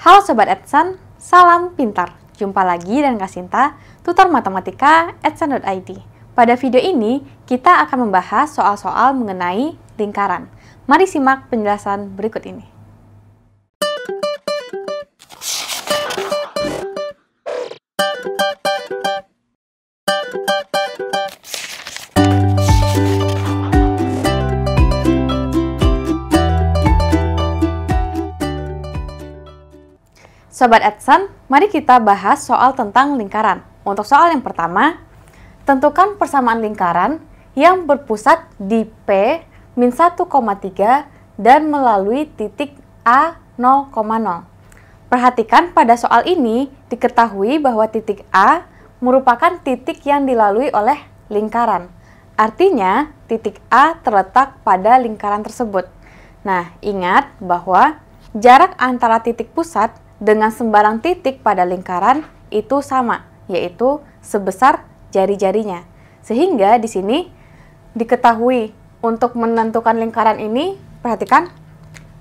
Halo Sobat Edson, salam pintar. Jumpa lagi dan Kak Sinta, tutor matematika edson.id. Pada video ini, kita akan membahas soal-soal mengenai lingkaran. Mari simak penjelasan berikut ini. Sobat Edson, mari kita bahas soal tentang lingkaran. Untuk soal yang pertama, tentukan persamaan lingkaran yang berpusat di P min 1,3 dan melalui titik A 0,0. Perhatikan pada soal ini diketahui bahwa titik A merupakan titik yang dilalui oleh lingkaran. Artinya, titik A terletak pada lingkaran tersebut. Nah, ingat bahwa jarak antara titik pusat dengan sembarang titik pada lingkaran itu sama, yaitu sebesar jari-jarinya. Sehingga di sini diketahui untuk menentukan lingkaran ini, perhatikan,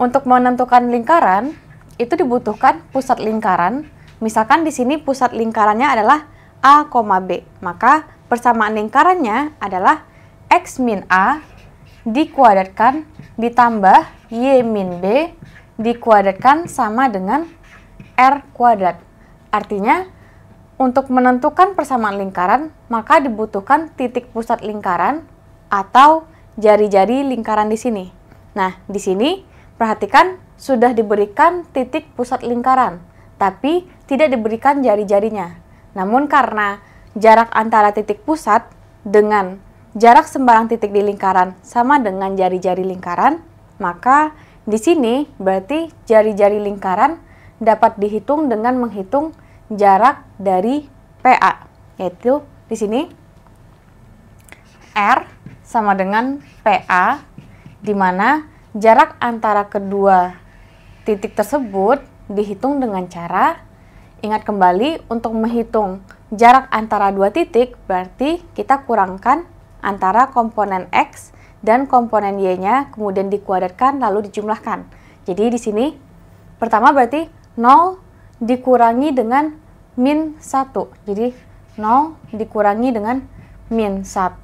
untuk menentukan lingkaran itu dibutuhkan pusat lingkaran. Misalkan di sini pusat lingkarannya adalah A, B. Maka persamaan lingkarannya adalah X min A dikuadratkan ditambah Y min B dikuadratkan sama dengan R kuadrat. Artinya, untuk menentukan persamaan lingkaran, maka dibutuhkan titik pusat lingkaran atau jari-jari lingkaran di sini. Nah, di sini perhatikan sudah diberikan titik pusat lingkaran, tapi tidak diberikan jari-jarinya. Namun karena jarak antara titik pusat dengan jarak sembarang titik di lingkaran sama dengan jari-jari lingkaran, maka di sini berarti jari-jari lingkaran dapat dihitung dengan menghitung jarak dari PA, yaitu di sini R sama dengan PA, di mana jarak antara kedua titik tersebut dihitung dengan cara ingat kembali untuk menghitung jarak antara dua titik berarti kita kurangkan antara komponen X dan komponen Y-nya kemudian dikuadratkan lalu dijumlahkan. Jadi di sini pertama berarti 0 dikurangi dengan min 1. Jadi 0 dikurangi dengan min 1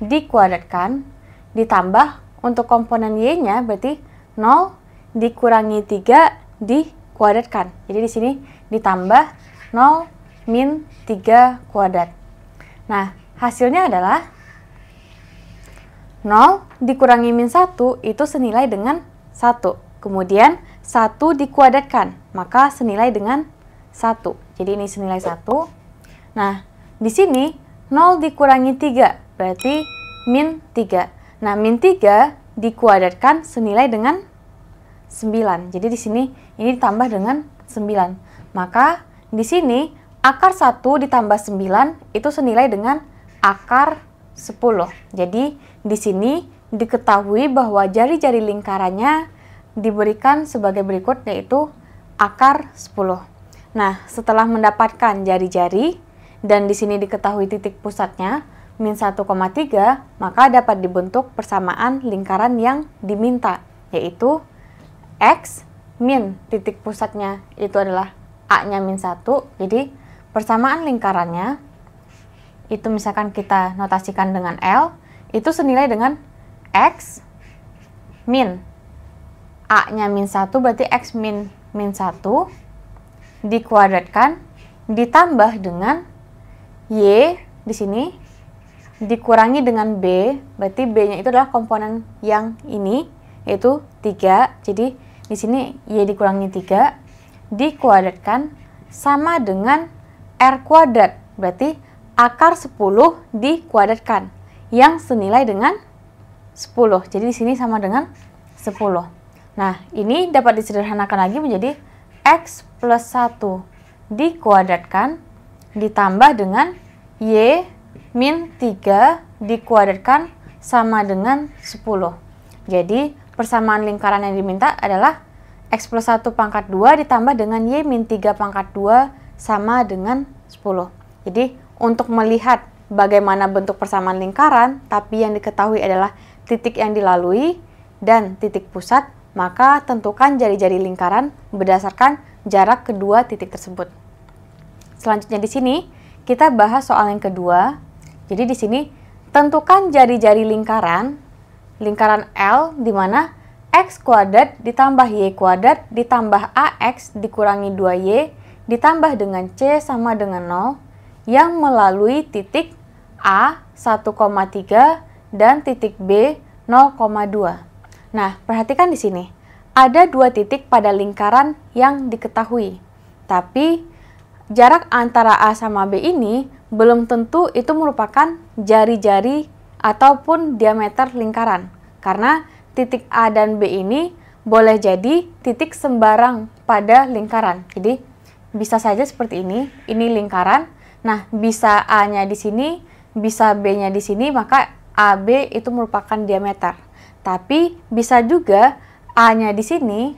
dikuadratkan ditambah untuk komponen Y-nya berarti 0 dikurangi 3 dikuadratkan. Jadi di sini ditambah 0 min 3 kuadrat. Nah, hasilnya adalah 0 dikurangi min 1 itu senilai dengan 1. Kemudian 1 dikuadratkan, maka senilai dengan 1. Jadi ini senilai 1. Nah, di sini 0 dikurangi 3, berarti min 3. Nah, min 3 dikuadratkan senilai dengan 9. Jadi di sini ini ditambah dengan 9. Maka di sini akar 1 ditambah 9 itu senilai dengan akar 10. Jadi di sini diketahui bahwa jari-jari lingkarannya diberikan sebagai berikut yaitu akar 10. Nah, setelah mendapatkan jari-jari dan di sini diketahui titik pusatnya min 1,3, maka dapat dibentuk persamaan lingkaran yang diminta yaitu x min titik pusatnya itu adalah a-nya min 1. Jadi persamaan lingkarannya itu misalkan kita notasikan dengan L itu senilai dengan X min A-nya min 1 berarti X min min 1 dikuadratkan ditambah dengan Y di sini dikurangi dengan B, berarti B-nya itu adalah komponen yang ini, yaitu 3. Jadi, di sini Y dikurangi 3, dikuadratkan sama dengan R kuadrat, berarti akar 10 dikuadratkan, yang senilai dengan 10. Jadi, di sini sama dengan 10. Nah, ini dapat disederhanakan lagi menjadi X plus 1 dikuadratkan ditambah dengan Y min 3 dikuadratkan sama dengan 10. Jadi, persamaan lingkaran yang diminta adalah X plus 1 pangkat 2 ditambah dengan Y min 3 pangkat 2 sama dengan 10. Jadi, untuk melihat bagaimana bentuk persamaan lingkaran, tapi yang diketahui adalah titik yang dilalui dan titik pusat, maka tentukan jari-jari lingkaran berdasarkan jarak kedua titik tersebut. Selanjutnya di sini, kita bahas soal yang kedua. Jadi di sini, tentukan jari-jari lingkaran, lingkaran L di mana X kuadrat ditambah Y kuadrat ditambah AX dikurangi 2Y ditambah dengan C sama dengan 0 yang melalui titik A 1,3 dan titik B 0,2. Nah, perhatikan di sini. Ada dua titik pada lingkaran yang diketahui. Tapi, jarak antara A sama B ini belum tentu itu merupakan jari-jari ataupun diameter lingkaran. Karena titik A dan B ini boleh jadi titik sembarang pada lingkaran. Jadi, bisa saja seperti ini. Ini lingkaran. Nah, bisa A-nya di sini, bisa B-nya di sini, maka AB itu merupakan diameter. Tapi bisa juga A-nya di sini,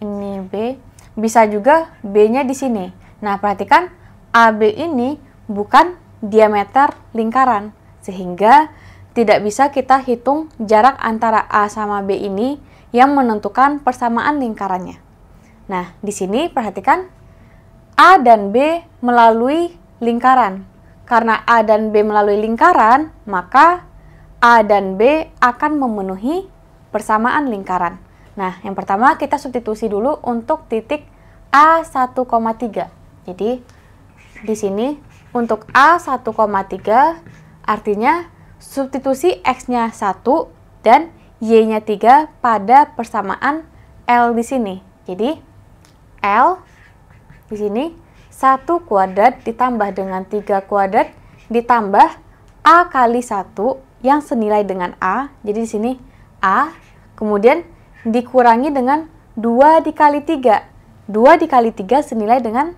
ini B, bisa juga B-nya di sini. Nah, perhatikan AB ini bukan diameter lingkaran, sehingga tidak bisa kita hitung jarak antara A sama B ini yang menentukan persamaan lingkarannya. Nah, di sini perhatikan A dan B melalui lingkaran. Karena A dan B melalui lingkaran, maka A dan B akan memenuhi persamaan lingkaran. Nah, yang pertama kita substitusi dulu untuk titik A 1,3. Jadi, di sini untuk A 1,3 artinya substitusi X-nya 1 dan Y-nya 3 pada persamaan L di sini. Jadi, L di sini 1 kuadrat ditambah dengan 3 kuadrat ditambah A kali 1 yang senilai dengan A. Jadi di sini A, kemudian dikurangi dengan 2 dikali 3. 2 dikali 3 senilai dengan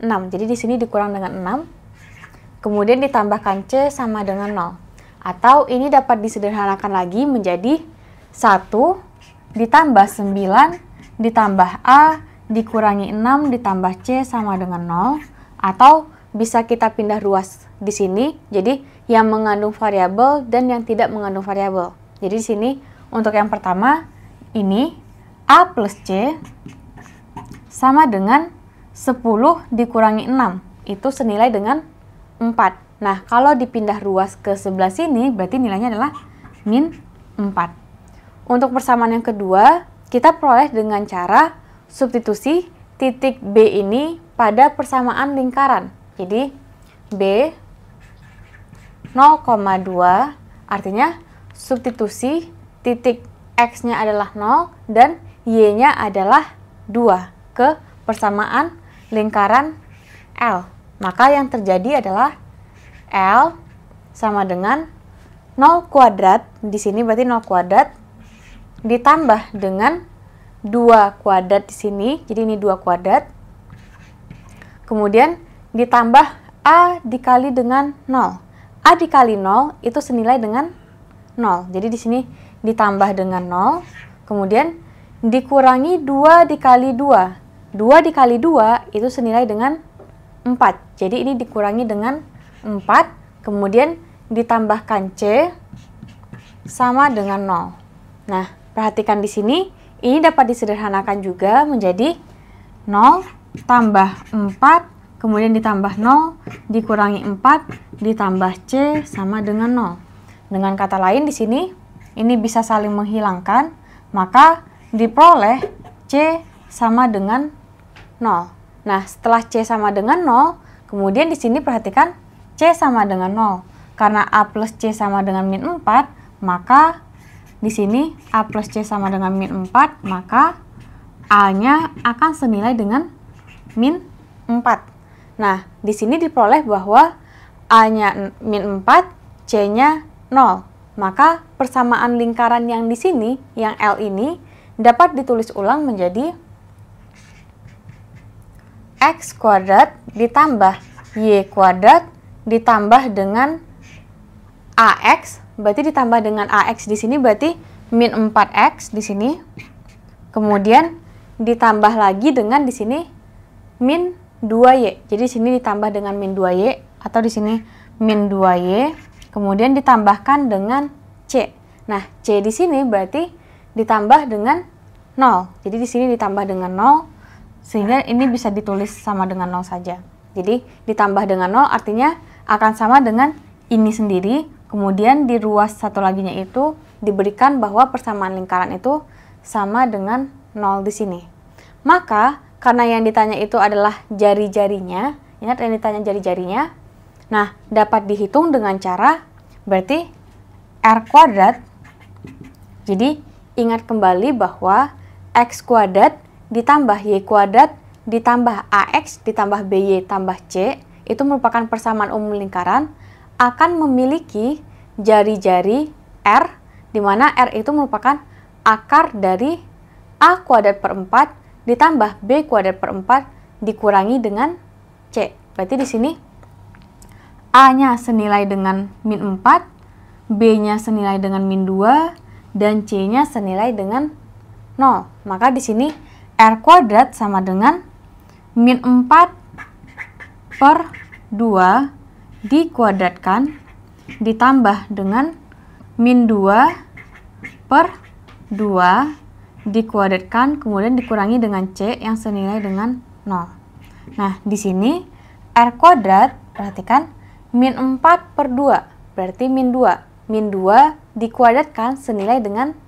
6. Jadi di sini dikurang dengan 6. Kemudian ditambahkan C sama dengan 0. Atau ini dapat disederhanakan lagi menjadi 1 ditambah 9 ditambah A dikurangi 6 ditambah C sama dengan 0. Atau bisa kita pindah ruas di sini. Jadi yang mengandung variabel dan yang tidak mengandung variabel. Jadi di sini untuk yang pertama ini A plus C sama dengan 10 dikurangi 6. Itu senilai dengan 4. Nah, kalau dipindah ruas ke sebelah sini berarti nilainya adalah min 4. Untuk persamaan yang kedua, kita peroleh dengan cara substitusi titik B ini pada persamaan lingkaran. Jadi B 0,2 artinya substitusi titik X-nya adalah 0 dan Y-nya adalah 2 ke persamaan lingkaran L. Maka yang terjadi adalah L sama dengan 0 kuadrat, di sini berarti 0 kuadrat, ditambah dengan 2 kuadrat di sini, jadi ini 2 kuadrat, kemudian ditambah A dikali dengan 0. A dikali 0 itu senilai dengan 0. Jadi di sini ditambah dengan 0, kemudian dikurangi 2 dikali 2. 2 dikali 2 itu senilai dengan 4. Jadi ini dikurangi dengan 4, kemudian ditambahkan C sama dengan 0. Nah, perhatikan di sini, ini dapat disederhanakan juga menjadi 0 tambah 4 kemudian ditambah 0, dikurangi 4, ditambah C sama dengan 0. Dengan kata lain di sini, ini bisa saling menghilangkan, maka diperoleh C sama dengan 0. Nah, setelah C sama dengan 0, kemudian di sini perhatikan C sama dengan 0. Karena A plus C sama dengan min 4, maka di sini A plus C sama dengan min 4, maka A-nya akan senilai dengan min 4. Nah, di sini diperoleh bahwa A-nya min 4, C-nya 0. Maka persamaan lingkaran yang di sini, yang L ini, dapat ditulis ulang menjadi X kuadrat ditambah Y kuadrat ditambah dengan AX, berarti ditambah dengan AX di sini berarti min 4X di sini. Kemudian ditambah lagi dengan di sini min 2Y. Jadi sini ditambah dengan min 2Y atau di sini min 2Y, kemudian ditambahkan dengan C. Nah, C di sini berarti ditambah dengan 0. Jadi di sini ditambah dengan 0 sehingga ini bisa ditulis sama dengan 0 saja. Jadi ditambah dengan 0 artinya akan sama dengan ini sendiri. Kemudian di ruas satu laginya itu diberikan bahwa persamaan lingkaran itu sama dengan 0 di sini. Maka karena yang ditanya itu adalah jari-jarinya, ingat yang ditanya jari-jarinya. Nah, dapat dihitung dengan cara berarti R kuadrat. Jadi, ingat kembali bahwa X kuadrat ditambah Y kuadrat ditambah AX ditambah BY tambah C itu merupakan persamaan umum lingkaran akan memiliki jari-jari R di mana R itu merupakan akar dari A kuadrat per 4 ditambah B kuadrat per 4 dikurangi dengan C. Berarti di sini A-nya senilai dengan min 4, B-nya senilai dengan min 2, dan C-nya senilai dengan 0. Maka di sini R kuadrat sama dengan min 4 per 2 dikuadratkan ditambah dengan min 2 per 2 dikuadratkan kemudian dikurangi dengan C yang senilai dengan 0. Nah, di sini R kuadrat, perhatikan, min 4 per 2, berarti min 2. Min 2 dikuadratkan senilai dengan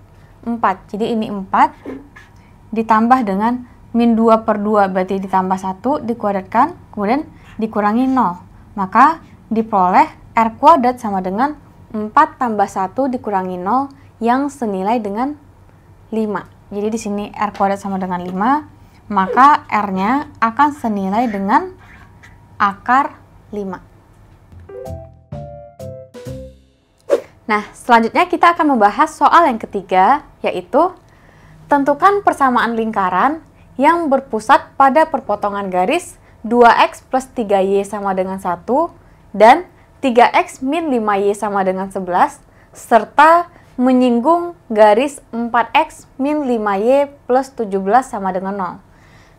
4. Jadi ini 4 ditambah dengan min 2 per 2 berarti ditambah 1 dikuadratkan, kemudian dikurangi 0. Maka diperoleh R kuadrat sama dengan 4 tambah 1 dikurangi 0 yang senilai dengan 5. Jadi di sini R kuadrat sama dengan 5, maka R-nya akan senilai dengan akar 5. Nah, selanjutnya kita akan membahas soal yang ketiga, yaitu tentukan persamaan lingkaran yang berpusat pada perpotongan garis 2x plus 3y sama dengan 1 dan 3x min 5y sama dengan 11 serta menyinggung garis 4x min 5y plus 17 sama dengan 0.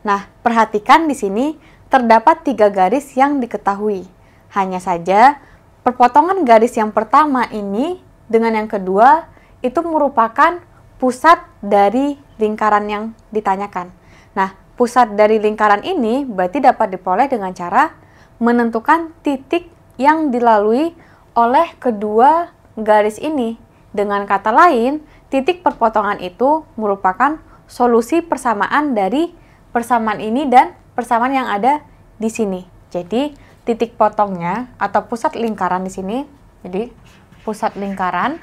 Nah, perhatikan di sini terdapat tiga garis yang diketahui. Hanya saja, perpotongan garis yang pertama ini dengan yang kedua itu merupakan pusat dari lingkaran yang ditanyakan. Nah, pusat dari lingkaran ini berarti dapat diperoleh dengan cara menentukan titik yang dilalui oleh kedua garis ini. Dengan kata lain, titik perpotongan itu merupakan solusi persamaan dari persamaan ini dan persamaan yang ada di sini. Jadi, titik potongnya atau pusat lingkaran di sini, jadi pusat lingkaran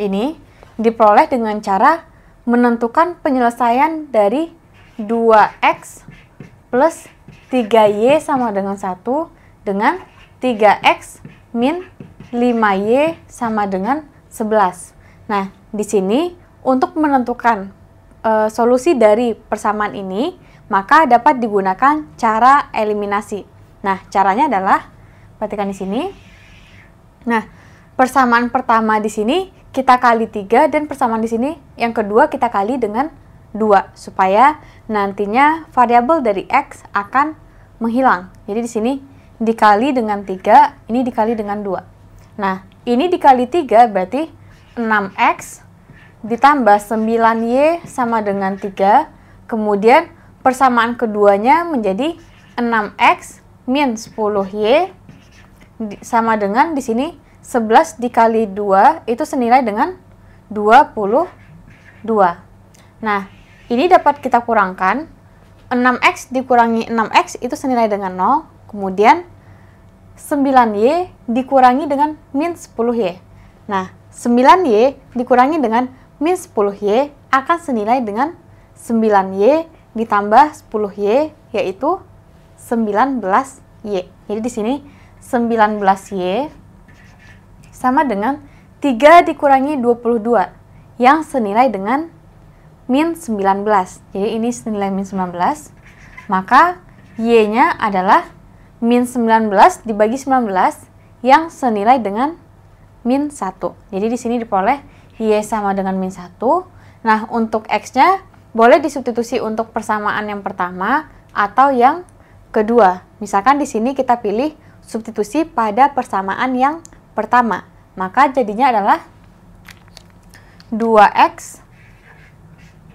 ini diperoleh dengan cara menentukan penyelesaian dari 2x plus 3y sama dengan 1 dengan 3x min 5y sama dengan 11. Nah, di sini untuk menentukan e, solusi dari persamaan ini, maka dapat digunakan cara eliminasi. Nah, caranya adalah perhatikan di sini. Nah, persamaan pertama di sini kita kali 3 dan persamaan di sini yang kedua kita kali dengan 2 supaya nantinya variabel dari x akan menghilang. Jadi di sini dikali dengan 3, ini dikali dengan 2. Nah, ini dikali 3 berarti 6X ditambah 9Y sama dengan 3. Kemudian persamaan keduanya menjadi 6X min 10Y sama dengan di sini 11 dikali 2 itu senilai dengan 22. Nah, ini dapat kita kurangkan. 6X dikurangi 6X itu senilai dengan 0. Kemudian 9Y dikurangi dengan min 10Y. Nah, 9Y dikurangi dengan min 10Y akan senilai dengan 9Y ditambah 10Y yaitu 19Y. Jadi di sini 19Y sama dengan 3 dikurangi 22 yang senilai dengan min 19. Jadi ini senilai min 19. Maka Y-nya adalah 19 min 19 dibagi 19 yang senilai dengan min 1. Jadi di sini diperoleh Y sama dengan min 1. Nah, untuk X-nya boleh disubstitusi untuk persamaan yang pertama atau yang kedua. Misalkan di sini kita pilih substitusi pada persamaan yang pertama. Maka jadinya adalah 2X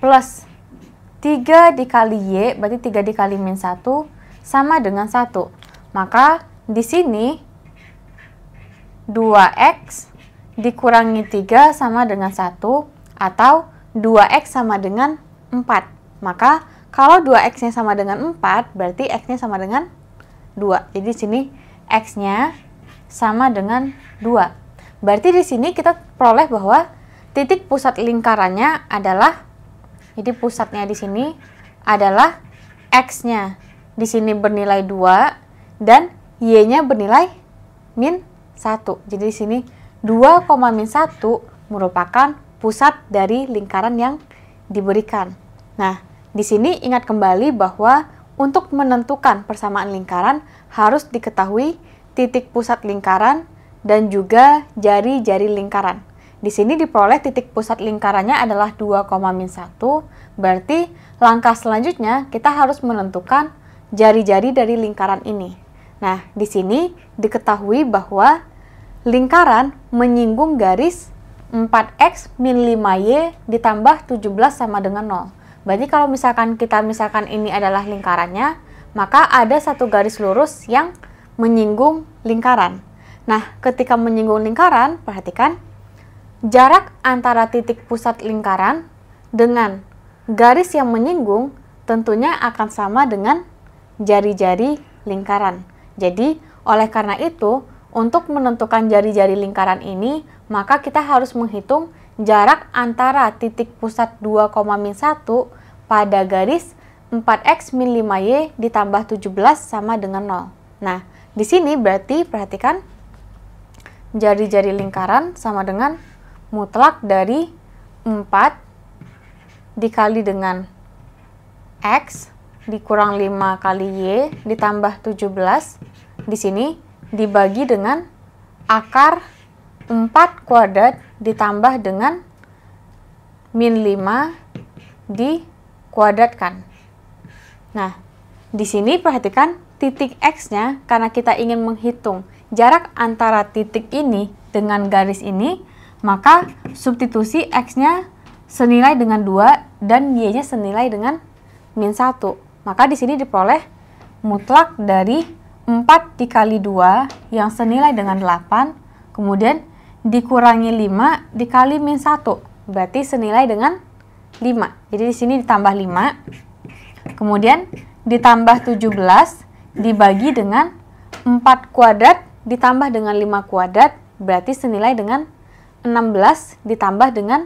plus 3 dikali Y, berarti 3 dikali min 1 sama dengan 1. Maka di sini 2x dikurangi 3 sama dengan 1 atau 2x sama dengan 4. Maka kalau 2x-nya sama dengan 4, berarti x-nya sama dengan 2. Jadi di sini x-nya sama dengan 2. Berarti di sini kita peroleh bahwa titik pusat lingkarannya adalah jadi pusatnya di sini adalah x-nya. Di sini bernilai 2, dan Y-nya bernilai min 1. Jadi di sini 2, min 1 merupakan pusat dari lingkaran yang diberikan. Nah, di sini ingat kembali bahwa untuk menentukan persamaan lingkaran harus diketahui titik pusat lingkaran dan juga jari-jari lingkaran. Di sini diperoleh titik pusat lingkarannya adalah 2, min 1, berarti langkah selanjutnya kita harus menentukan jari-jari dari lingkaran ini. Nah, di sini diketahui bahwa lingkaran menyinggung garis 4x min 5y ditambah 17 sama dengan 0. Berarti kalau misalkan kita misalkan ini adalah lingkarannya, maka ada satu garis lurus yang menyinggung lingkaran. Nah, ketika menyinggung lingkaran, perhatikan jarak antara titik pusat lingkaran dengan garis yang menyinggung tentunya akan sama dengan jari-jari lingkaran. Jadi, oleh karena itu, untuk menentukan jari-jari lingkaran ini, maka kita harus menghitung jarak antara titik pusat 2,1 pada garis 4x min 5y ditambah 17 sama dengan 0. Nah, di sini berarti perhatikan jari-jari lingkaran sama dengan mutlak dari 4 dikali dengan x dikurang 5 kali Y ditambah 17 di sini dibagi dengan akar 4 kuadrat ditambah dengan min 5 dikuadratkan. Nah, di sini perhatikan titik X-nya karena kita ingin menghitung jarak antara titik ini dengan garis ini, maka substitusi X-nya senilai dengan 2 dan Y-nya senilai dengan min 1. Maka di sini diperoleh mutlak dari 4 dikali 2 yang senilai dengan 8, kemudian dikurangi 5 dikali min 1, berarti senilai dengan 5. Jadi di sini ditambah 5, kemudian ditambah 17 dibagi dengan 4 kuadrat ditambah dengan 5 kuadrat, berarti senilai dengan 16 ditambah dengan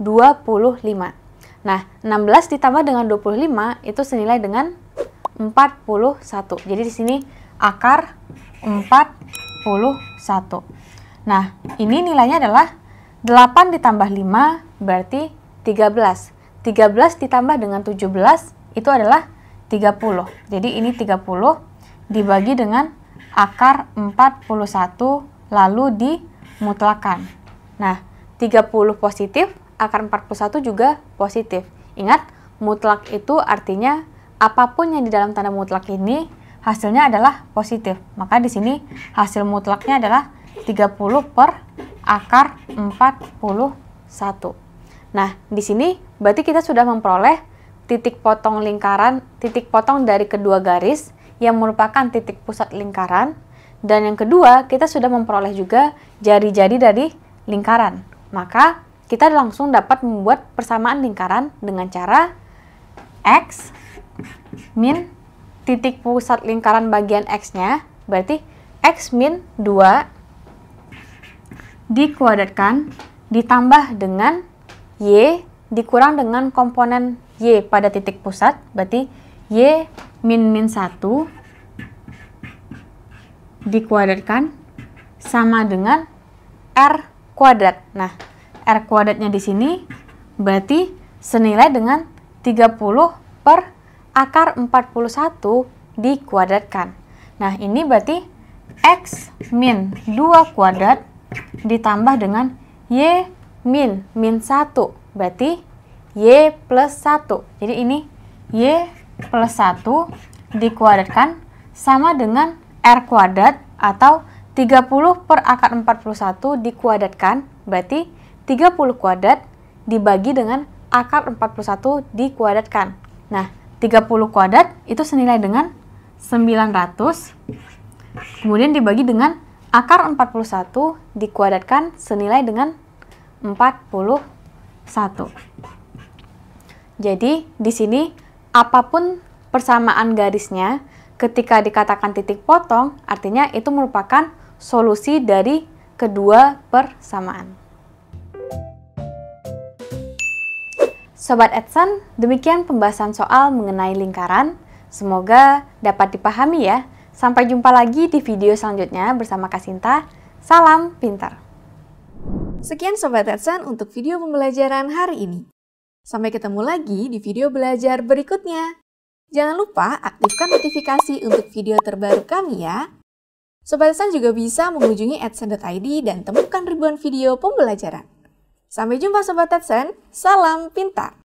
25. Nah, 16 ditambah dengan 25 itu senilai dengan 41. Jadi di sini akar 41. Nah, ini nilainya adalah 8 ditambah 5 berarti 13. 13 ditambah dengan 17 itu adalah 30. Jadi ini 30 dibagi dengan akar 41 lalu dimutlakan. Nah, 30 positif akar 41 juga positif. Ingat, mutlak itu artinya apapun yang di dalam tanda mutlak ini hasilnya adalah positif. Maka di sini hasil mutlaknya adalah 30 per akar 41. Nah, di sini berarti kita sudah memperoleh titik potong lingkaran, titik potong dari kedua garis yang merupakan titik pusat lingkaran. Dan yang kedua, kita sudah memperoleh juga jari-jari dari lingkaran. Maka kita langsung dapat membuat persamaan lingkaran dengan cara x min titik pusat lingkaran bagian x-nya berarti x min 2 dikuadratkan ditambah dengan y dikurang dengan komponen y pada titik pusat berarti y min min 1 dikuadratkan sama dengan r kuadrat. Nah, R kuadratnya di sini berarti senilai dengan 30 per akar 41 dikuadratkan. Nah, ini berarti X min 2 kuadrat ditambah dengan Y min min 1. Berarti Y plus 1. Jadi ini Y plus 1 dikuadratkan sama dengan R kuadrat atau 30 per akar 41 dikuadratkan. Berarti 30 kuadrat dibagi dengan akar 41 dikuadratkan. Nah, 30 kuadrat itu senilai dengan 900, kemudian dibagi dengan akar 41 dikuadratkan senilai dengan 41. Jadi, di sini apapun persamaan garisnya, ketika dikatakan titik potong, artinya itu merupakan solusi dari kedua persamaan. Sobat Edson, demikian pembahasan soal mengenai lingkaran. Semoga dapat dipahami ya. Sampai jumpa lagi di video selanjutnya bersama Kasinta. Salam pintar! Sekian Sobat Edson untuk video pembelajaran hari ini. Sampai ketemu lagi di video belajar berikutnya. Jangan lupa aktifkan notifikasi untuk video terbaru kami ya. Sobat Edson juga bisa mengunjungi edson.id dan temukan ribuan video pembelajaran. Sampai jumpa Sobat Tetsen, salam pintar!